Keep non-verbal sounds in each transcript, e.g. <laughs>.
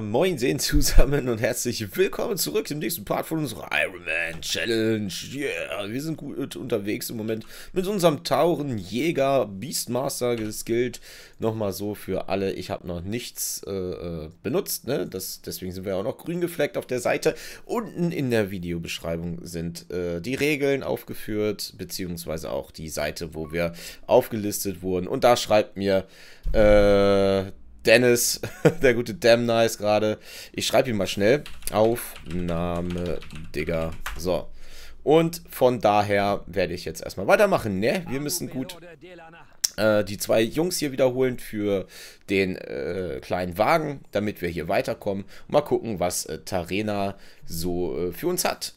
moin sehen zusammen und herzlich willkommen zurück zum nächsten Part von unserer Iron Man Challenge. Yeah, wir sind gut unterwegs im Moment mit unserem Taurenjäger Beastmaster geskillt. Nochmal so für alle, ich habe noch nichts äh, äh, benutzt, ne? Das, deswegen sind wir auch noch grün gefleckt auf der Seite. Unten in der Videobeschreibung sind äh, die Regeln aufgeführt, beziehungsweise auch die Seite, wo wir aufgelistet wurden. Und da schreibt mir äh, Dennis, <laughs> der gute Damn Nice gerade. Ich schreibe ihn mal schnell. Aufnahme, Digga. So. Und von daher werde ich jetzt erstmal weitermachen, ne? Wir müssen gut äh, die zwei Jungs hier wiederholen für den äh, kleinen Wagen, damit wir hier weiterkommen. Mal gucken, was äh, Tarena so äh, für uns hat.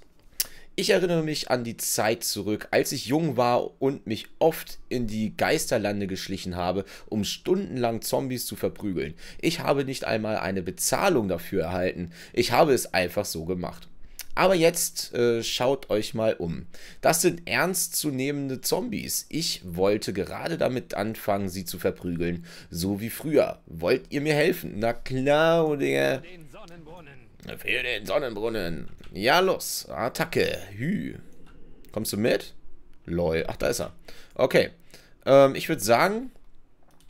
Ich erinnere mich an die Zeit zurück, als ich jung war und mich oft in die Geisterlande geschlichen habe, um stundenlang Zombies zu verprügeln. Ich habe nicht einmal eine Bezahlung dafür erhalten. Ich habe es einfach so gemacht. Aber jetzt äh, schaut euch mal um. Das sind ernstzunehmende Zombies. Ich wollte gerade damit anfangen, sie zu verprügeln, so wie früher. Wollt ihr mir helfen? Na klar, Digga. Den Sonnenbrunnen. Für den Sonnenbrunnen. Ja, los. Attacke. Hü. Kommst du mit? Lol. Ach, da ist er. Okay. Ähm, ich würde sagen,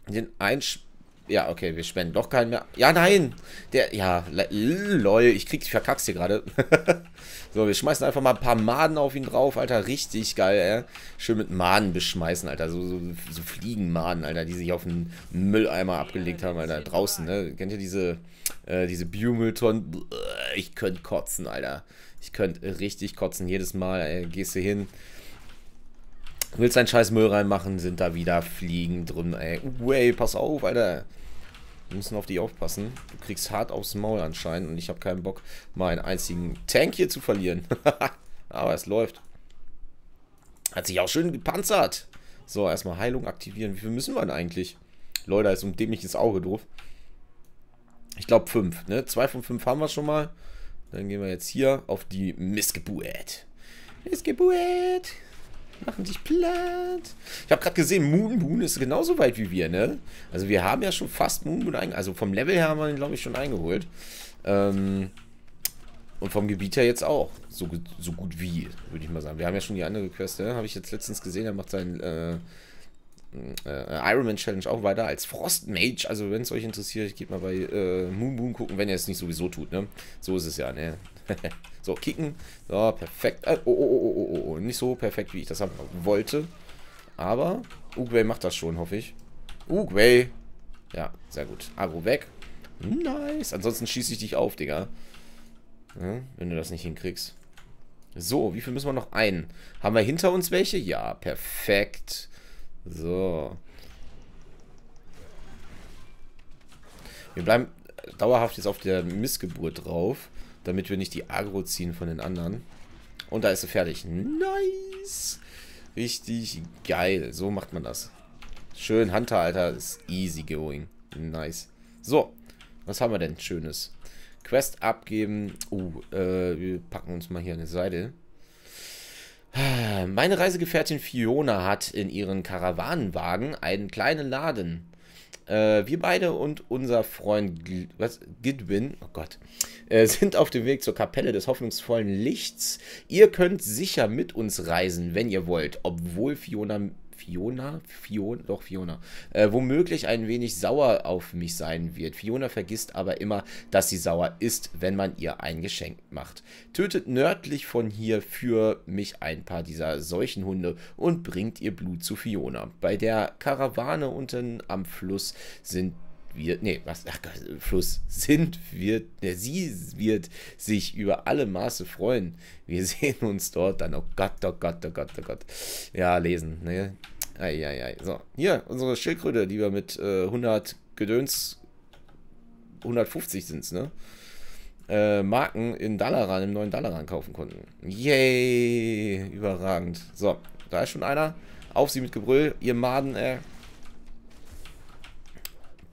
den Einspieler. Ja, okay, wir spenden doch keinen mehr. Ja, nein! Der, ja, lol, ich krieg, ich verkack's hier gerade. <laughs> so, wir schmeißen einfach mal ein paar Maden auf ihn drauf, Alter. Richtig geil, ey. Schön mit Maden beschmeißen, Alter. So, so, so Fliegenmaden, Alter, die sich auf den Mülleimer abgelegt haben, Alter. Draußen, ne? Kennt ihr diese, äh, diese Biomülltonnen? Ich könnte kotzen, Alter. Ich könnte richtig kotzen. Jedes Mal ey, gehst du hin willst deinen scheiß Müll reinmachen, sind da wieder Fliegen drin, ey. Uwe, uhuh, pass auf, Alter. Wir müssen auf die aufpassen. Du kriegst hart aufs Maul anscheinend und ich habe keinen Bock, meinen einzigen Tank hier zu verlieren. <laughs> Aber es läuft. Hat sich auch schön gepanzert. So, erstmal Heilung aktivieren. Wie viel müssen wir denn eigentlich? Leute, ist um dem ich dämliches Auge doof. Ich glaube 5, ne? Zwei von fünf haben wir schon mal. Dann gehen wir jetzt hier auf die Missgeburt. Missgeburt. Machen sich platt. Ich habe gerade gesehen, Moon Moon ist genauso weit wie wir, ne? Also wir haben ja schon fast Moon Moon eingeholt. Also vom Level her haben wir ihn, glaube ich, schon eingeholt. Ähm, und vom Gebiet her jetzt auch. So, so gut wie, würde ich mal sagen. Wir haben ja schon die andere Quest, ne? Habe ich jetzt letztens gesehen, er macht seinen äh, äh, Ironman Challenge auch weiter als Frost Mage. Also wenn es euch interessiert, geht mal bei äh, Moon Moon gucken, wenn er es nicht sowieso tut, ne? So ist es ja, ne? <laughs> so, kicken. So, perfekt. Äh, oh, oh, oh, oh, oh, oh. Nicht so perfekt, wie ich das haben wollte. Aber Uguay macht das schon, hoffe ich. Uguay. Ja, sehr gut. Agro weg. Nice. Ansonsten schieße ich dich auf, Digga. Ja, wenn du das nicht hinkriegst. So, wie viel müssen wir noch ein? Haben wir hinter uns welche? Ja, perfekt. So. Wir bleiben äh, dauerhaft jetzt auf der Missgeburt drauf damit wir nicht die Agro ziehen von den anderen. Und da ist sie fertig. Nice! Richtig geil. So macht man das. Schön, Hunter, Alter. Ist easy going. Nice. So, was haben wir denn Schönes? Quest abgeben. Uh, äh, wir packen uns mal hier eine Seite. Meine Reisegefährtin Fiona hat in ihren Karawanenwagen einen kleinen Laden. Äh, wir beide und unser Freund G was? Gidwin, oh Gott, äh, sind auf dem Weg zur Kapelle des hoffnungsvollen Lichts. Ihr könnt sicher mit uns reisen, wenn ihr wollt, obwohl Fiona Fiona, Fiona, doch Fiona, äh, womöglich ein wenig sauer auf mich sein wird. Fiona vergisst aber immer, dass sie sauer ist, wenn man ihr ein Geschenk macht. Tötet nördlich von hier für mich ein paar dieser Seuchenhunde und bringt ihr Blut zu Fiona. Bei der Karawane unten am Fluss sind wird, nee, was, ach Gott, Fluss sind wird, ne, sie wird sich über alle Maße freuen. Wir <laughs> sehen uns dort dann, oh Gott, oh Gott, oh Gott, oh Gott. Ja, lesen, ne? Eieiei. So, hier, unsere Schildkröte, die wir mit äh, 100 Gedöns, 150 sind's, ne? Äh, Marken in Dalaran, im neuen Dalaran kaufen konnten. Yay, überragend. So, da ist schon einer. Auf sie mit Gebrüll, ihr Maden, ey. Äh.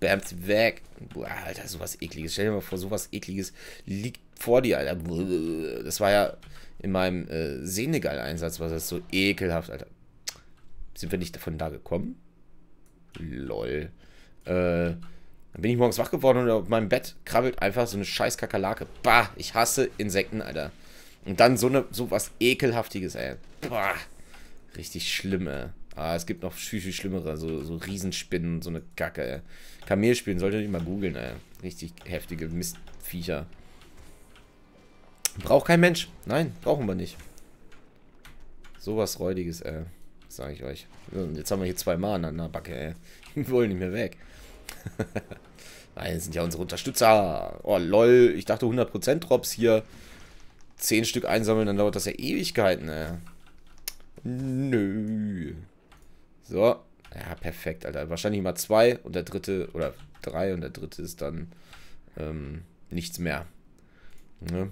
Bams, weg. Boah, Alter, sowas ekliges. Stell dir mal vor, sowas ekliges liegt vor dir, Alter. Das war ja in meinem äh, Senegal-Einsatz, war das so ekelhaft, Alter. Sind wir nicht davon da gekommen? Lol. Äh, dann bin ich morgens wach geworden und auf meinem Bett krabbelt einfach so eine scheiß Kakerlake. Bah, ich hasse Insekten, Alter. Und dann so, eine, so was ekelhaftiges, ey. Bah, richtig schlimm, ey. Ah, es gibt noch viel, viel schlimmere. So, so Riesenspinnen, so eine Kacke, ey. Kamelspinnen, solltet ihr mal googeln, ey. Richtig heftige Mistviecher. Braucht kein Mensch. Nein, brauchen wir nicht. Sowas Räudiges, ey. Sag ich euch. Jetzt haben wir hier zwei Mana an der Backe, ey. Die wollen nicht mehr weg. <laughs> Nein, das sind ja unsere Unterstützer. Oh, lol. Ich dachte 100% Drops hier. 10 Stück einsammeln, dann dauert das ja Ewigkeiten, ey. Nö. So. Ja, perfekt, Alter. Wahrscheinlich mal zwei und der dritte oder drei und der dritte ist dann ähm, nichts mehr. Ne?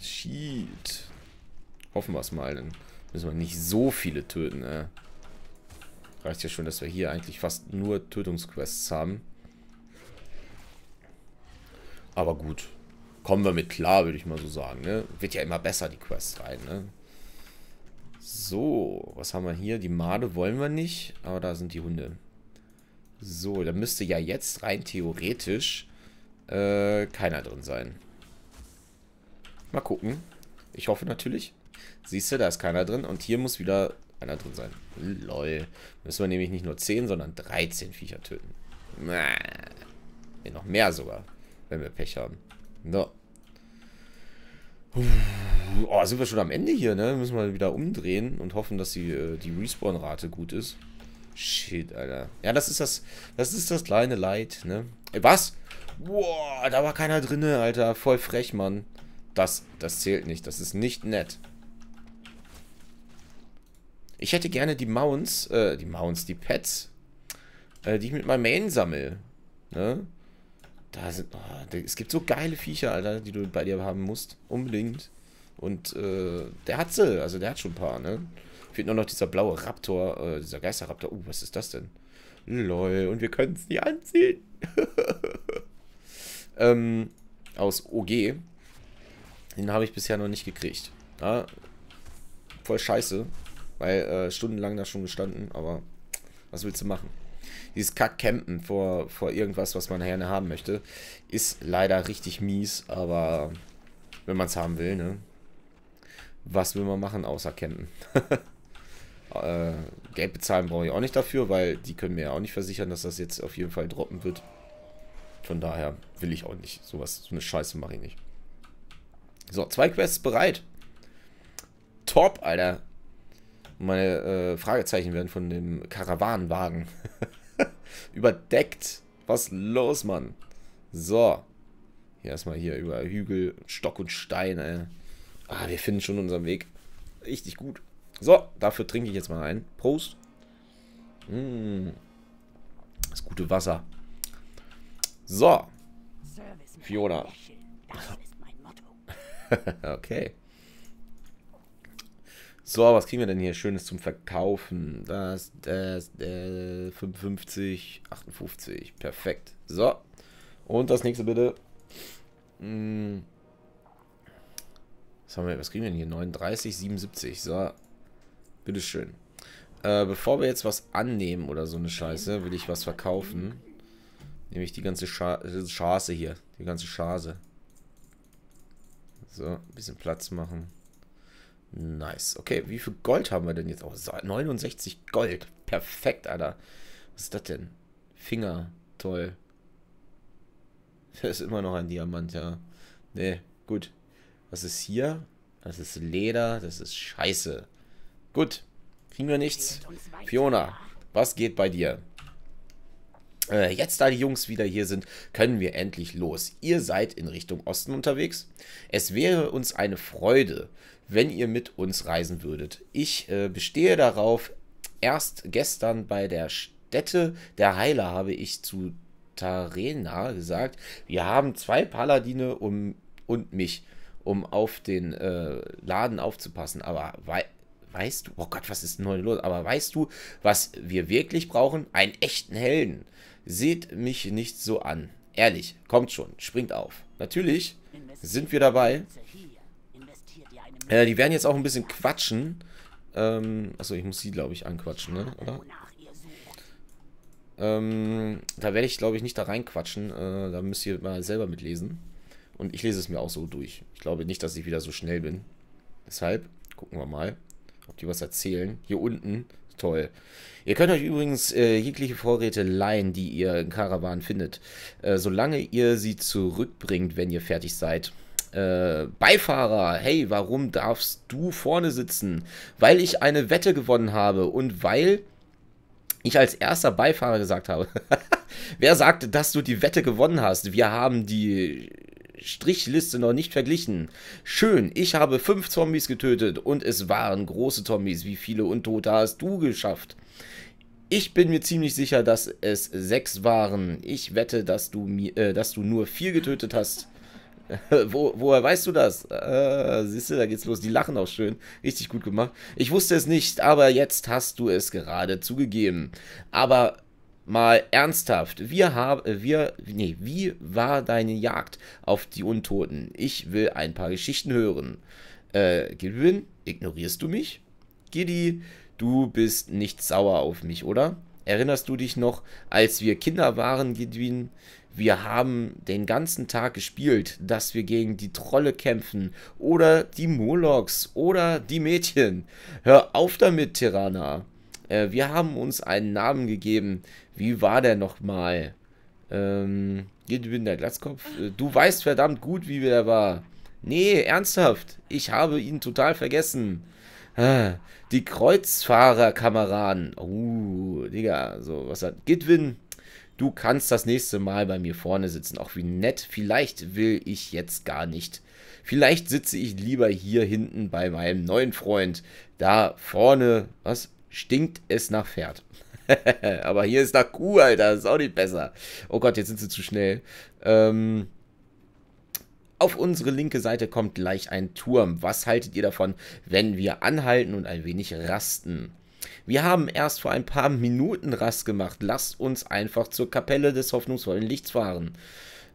Shit. Hoffen wir es mal, dann müssen wir nicht so viele töten. Äh. Reicht ja schon, dass wir hier eigentlich fast nur Tötungsquests haben. Aber gut, kommen wir mit klar, würde ich mal so sagen. Ne? Wird ja immer besser, die Quest rein. Ne? So, was haben wir hier? Die Made wollen wir nicht, aber da sind die Hunde. So, da müsste ja jetzt rein theoretisch äh, keiner drin sein. Mal gucken. Ich hoffe natürlich. Siehst du, da ist keiner drin. Und hier muss wieder einer drin sein. Lol. Müssen wir nämlich nicht nur 10, sondern 13 Viecher töten. Nee, noch mehr sogar, wenn wir Pech haben. So. Puh. Oh, sind wir schon am Ende hier, ne? Müssen wir wieder umdrehen und hoffen, dass die, äh, die Respawn-Rate gut ist. Shit, Alter. Ja, das ist das, das ist das kleine Leid, ne? Ey, äh, was? Boah, da war keiner drinne, Alter. Voll frech, Mann. Das, das zählt nicht. Das ist nicht nett. Ich hätte gerne die Mounts, äh, die Mounts, die Pets, äh, die ich mit meinem Main sammle, Ne? Da sind, oh, es gibt so geile Viecher, Alter, die du bei dir haben musst. Unbedingt. Und äh, der hat sie, also der hat schon ein paar, ne? Fehlt nur noch dieser blaue Raptor, äh, dieser Geisterraptor. Uh, was ist das denn? Lol, und wir können es nie anziehen. <laughs> ähm, aus OG. Den habe ich bisher noch nicht gekriegt. Ja, voll scheiße. Weil äh, stundenlang da schon gestanden, aber was willst du machen? Dieses Kack-Campen vor, vor irgendwas, was man gerne haben möchte, ist leider richtig mies, aber wenn man es haben will, ne? was will man machen außer campen? <laughs> äh, Geld bezahlen brauche ich auch nicht dafür, weil die können mir ja auch nicht versichern, dass das jetzt auf jeden Fall droppen wird. Von daher will ich auch nicht. Sowas, so eine Scheiße mache ich nicht. So, zwei Quests bereit. Top, Alter. Meine äh, Fragezeichen werden von dem Karawanenwagen <laughs> überdeckt. Was los, Mann? So. Hier erstmal hier über Hügel, Stock und Stein, ey. Ah, wir finden schon unseren Weg. Richtig gut. So, dafür trinke ich jetzt mal ein. Prost. Mmh. Das gute Wasser. So. Fiona. <laughs> okay. So, was kriegen wir denn hier Schönes zum Verkaufen? Das, das, das, 55, 58. Perfekt. So. Und das nächste bitte. Hm. Was, haben wir, was kriegen wir denn hier? 39, 77. So. Bitteschön. Äh, bevor wir jetzt was annehmen oder so eine Scheiße, will ich was verkaufen. Nämlich die ganze Scha Schaße hier. Die ganze Schase. So, ein bisschen Platz machen. Nice. Okay, wie viel Gold haben wir denn jetzt? Oh, 69 Gold. Perfekt, Alter. Was ist das denn? Finger. Toll. <laughs> Das ist immer noch ein Diamant, ja. Nee, gut. Was ist hier? Das ist Leder, das ist Scheiße. Gut, kriegen wir nichts. Fiona, was geht bei dir? Äh, jetzt, da die Jungs wieder hier sind, können wir endlich los. Ihr seid in Richtung Osten unterwegs. Es wäre uns eine Freude, wenn ihr mit uns reisen würdet. Ich äh, bestehe darauf, erst gestern bei der Stätte der Heiler habe ich zu Tarena gesagt, wir haben zwei Paladine um, und mich um auf den äh, Laden aufzupassen. Aber wei weißt du, oh Gott, was ist denn los? Aber weißt du, was wir wirklich brauchen? Einen echten Helden. Seht mich nicht so an. Ehrlich, kommt schon, springt auf. Natürlich sind wir dabei. Äh, die werden jetzt auch ein bisschen quatschen. Ähm, achso, ich muss sie, glaube ich, anquatschen, ne? Oder? Ähm, da werde ich, glaube ich, nicht da reinquatschen. Äh, da müsst ihr mal selber mitlesen. Und ich lese es mir auch so durch. Ich glaube nicht, dass ich wieder so schnell bin. Deshalb gucken wir mal, ob die was erzählen. Hier unten, toll. Ihr könnt euch übrigens äh, jegliche Vorräte leihen, die ihr in Karawan findet. Äh, solange ihr sie zurückbringt, wenn ihr fertig seid. Äh, Beifahrer, hey, warum darfst du vorne sitzen? Weil ich eine Wette gewonnen habe und weil ich als erster Beifahrer gesagt habe. <laughs> Wer sagt, dass du die Wette gewonnen hast? Wir haben die Strichliste noch nicht verglichen. Schön, ich habe fünf Zombies getötet und es waren große Zombies. Wie viele Untote hast du geschafft? Ich bin mir ziemlich sicher, dass es sechs waren. Ich wette, dass du, mir, äh, dass du nur vier getötet hast. <laughs> Wo, woher weißt du das? Äh, siehst du, da geht's los. Die lachen auch schön. Richtig gut gemacht. Ich wusste es nicht, aber jetzt hast du es gerade zugegeben. Aber Mal ernsthaft, wir haben, wir, nee, wie war deine Jagd auf die Untoten? Ich will ein paar Geschichten hören. Äh, Gilvin, ignorierst du mich? Giddy, du bist nicht sauer auf mich, oder? Erinnerst du dich noch, als wir Kinder waren, Gidwin? Wir haben den ganzen Tag gespielt, dass wir gegen die Trolle kämpfen oder die Molochs oder die Mädchen. Hör auf damit, Tirana. Äh, wir haben uns einen Namen gegeben. Wie war der nochmal? Ähm, ich bin der Glatzkopf. Äh, du weißt verdammt gut, wie der war. Nee, ernsthaft. Ich habe ihn total vergessen. Äh, die Kreuzfahrerkameraden. Uh, Digga, so was hat. Gitwin, du kannst das nächste Mal bei mir vorne sitzen. Auch wie nett. Vielleicht will ich jetzt gar nicht. Vielleicht sitze ich lieber hier hinten bei meinem neuen Freund. Da vorne. Was? stinkt es nach Pferd. <laughs> Aber hier ist nach Kuh, Alter. Das Ist auch nicht besser. Oh Gott, jetzt sind sie zu schnell. Ähm, auf unsere linke Seite kommt gleich ein Turm. Was haltet ihr davon, wenn wir anhalten und ein wenig rasten? Wir haben erst vor ein paar Minuten Rast gemacht. Lasst uns einfach zur Kapelle des hoffnungsvollen Lichts fahren.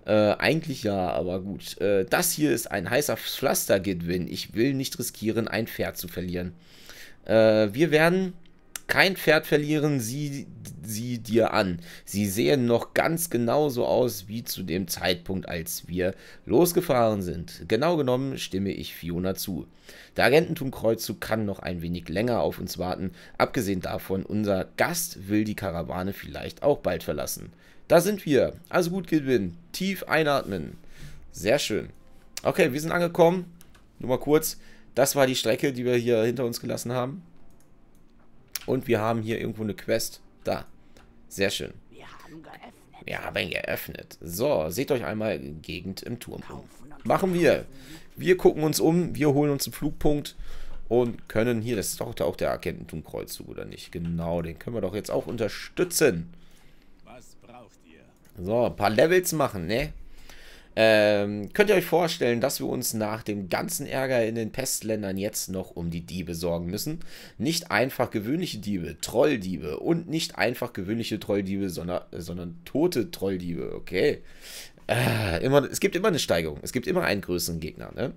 Äh, eigentlich ja, aber gut. Äh, das hier ist ein heißer Pflaster, Gidwin. Ich will nicht riskieren, ein Pferd zu verlieren. Äh, wir werden kein Pferd verlieren sie, sie dir an. Sie sehen noch ganz genauso aus wie zu dem Zeitpunkt, als wir losgefahren sind. Genau genommen stimme ich Fiona zu. Der Agententumkreuzzug kann noch ein wenig länger auf uns warten. Abgesehen davon, unser Gast will die Karawane vielleicht auch bald verlassen. Da sind wir. Also gut Gewinn. Tief einatmen. Sehr schön. Okay, wir sind angekommen. Nur mal kurz. Das war die Strecke, die wir hier hinter uns gelassen haben. Und wir haben hier irgendwo eine Quest. Da. Sehr schön. Wir haben geöffnet. Wir haben geöffnet. So, seht euch einmal Gegend im Turm um. Machen wir. Wir gucken uns um. Wir holen uns einen Flugpunkt. Und können hier, das ist doch auch der Agententumkreuzzug, oder nicht? Genau, den können wir doch jetzt auch unterstützen. So, ein paar Levels machen, ne? Ähm, könnt ihr euch vorstellen, dass wir uns nach dem ganzen Ärger in den Pestländern jetzt noch um die Diebe sorgen müssen? Nicht einfach gewöhnliche Diebe, Trolldiebe und nicht einfach gewöhnliche Trolldiebe, sondern, äh, sondern tote Trolldiebe, okay? Äh, immer, es gibt immer eine Steigerung, es gibt immer einen größeren Gegner, ne?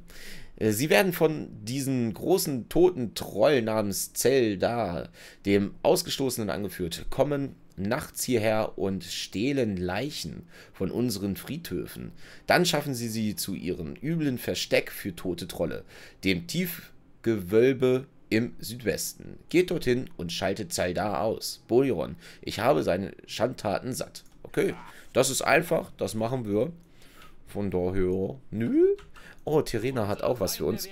Äh, sie werden von diesem großen toten Troll namens Zell da, dem Ausgestoßenen angeführt, kommen nachts hierher und stehlen Leichen von unseren Friedhöfen. Dann schaffen sie sie zu ihrem üblen Versteck für tote Trolle, dem Tiefgewölbe im Südwesten. Geht dorthin und schaltet Zaldar aus. Boliron, ich habe seine Schandtaten satt. Okay, das ist einfach, das machen wir. Von daher, nö. Oh, Tirena hat auch was für uns.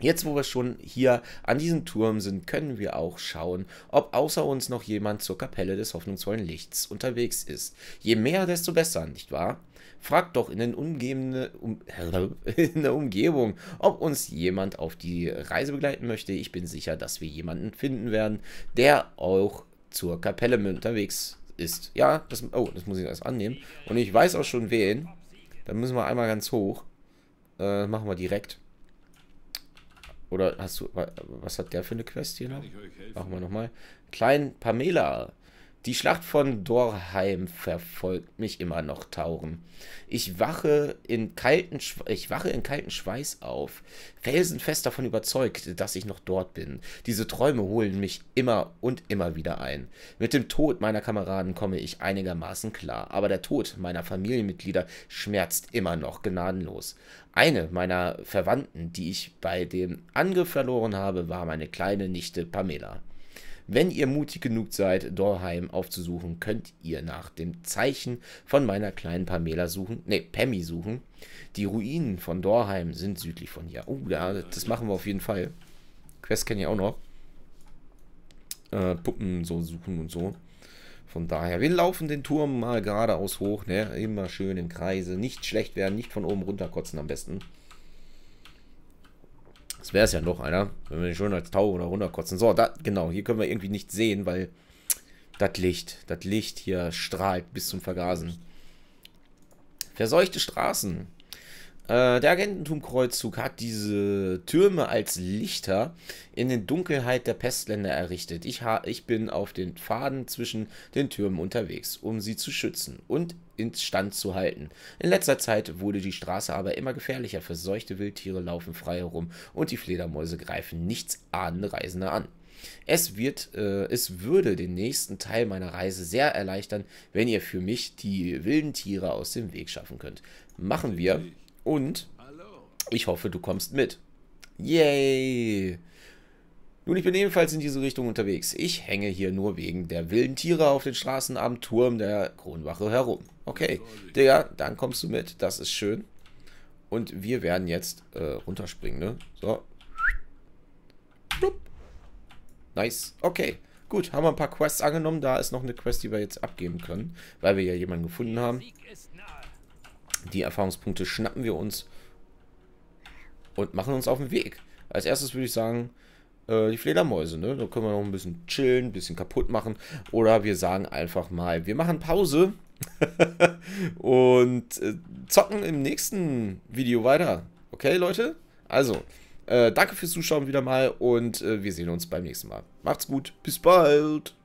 Jetzt, wo wir schon hier an diesem Turm sind, können wir auch schauen, ob außer uns noch jemand zur Kapelle des hoffnungsvollen Lichts unterwegs ist. Je mehr, desto besser, nicht wahr? Fragt doch in, den umgebende, um, <laughs> in der Umgebung, ob uns jemand auf die Reise begleiten möchte. Ich bin sicher, dass wir jemanden finden werden, der auch zur Kapelle unterwegs ist. Ja, das, oh, das muss ich erst annehmen. Und ich weiß auch schon wen. Dann müssen wir einmal ganz hoch. Äh, machen wir direkt. Oder hast du, was hat der für eine Quest hier noch? Machen wir nochmal. Klein Pamela. Die Schlacht von Dorheim verfolgt mich immer noch tauren. Ich wache in kalten, Schwe ich wache in kalten Schweiß auf, felsenfest davon überzeugt, dass ich noch dort bin. Diese Träume holen mich immer und immer wieder ein. Mit dem Tod meiner Kameraden komme ich einigermaßen klar, aber der Tod meiner Familienmitglieder schmerzt immer noch gnadenlos. Eine meiner Verwandten, die ich bei dem Angriff verloren habe, war meine kleine Nichte Pamela. Wenn ihr mutig genug seid, Dorheim aufzusuchen, könnt ihr nach dem Zeichen von meiner kleinen Pamela suchen, ne, Pammy suchen. Die Ruinen von Dorheim sind südlich von hier. Oh, ja, das machen wir auf jeden Fall. Quest kennen ich auch noch. Äh, Puppen so suchen und so. Von daher, wir laufen den Turm mal geradeaus hoch, ne? Immer schön im Kreise. Nicht schlecht werden, nicht von oben runterkotzen am besten. Sonst wäre es ja noch einer, wenn wir den schon als Tau oder runterkotzen. So, da, genau, hier können wir irgendwie nicht sehen, weil das Licht, das Licht hier strahlt bis zum Vergasen. Verseuchte Straßen. Äh, der Agententum-Kreuzzug hat diese Türme als Lichter in den Dunkelheit der Pestländer errichtet. Ich, ich bin auf den Pfaden zwischen den Türmen unterwegs, um sie zu schützen und instand zu halten. In letzter Zeit wurde die Straße aber immer gefährlicher. Verseuchte Wildtiere laufen frei herum und die Fledermäuse greifen nichtsahnende Reisende an. Es wird, äh, es würde den nächsten Teil meiner Reise sehr erleichtern, wenn ihr für mich die wilden Tiere aus dem Weg schaffen könnt. Machen wir und ich hoffe, du kommst mit. Yay! Nun, ich bin ebenfalls in diese Richtung unterwegs. Ich hänge hier nur wegen der wilden Tiere auf den Straßen am Turm der Kronwache herum. Okay, Digga, dann kommst du mit. Das ist schön. Und wir werden jetzt äh, runterspringen, ne? So. Nice. Okay, gut. Haben wir ein paar Quests angenommen. Da ist noch eine Quest, die wir jetzt abgeben können, weil wir ja jemanden gefunden haben. Die Erfahrungspunkte schnappen wir uns und machen uns auf den Weg. Als erstes würde ich sagen, äh, die Fledermäuse, ne? Da können wir noch ein bisschen chillen, ein bisschen kaputt machen. Oder wir sagen einfach mal, wir machen Pause <laughs> und äh, zocken im nächsten Video weiter. Okay, Leute? Also, äh, danke fürs Zuschauen wieder mal und äh, wir sehen uns beim nächsten Mal. Macht's gut, bis bald!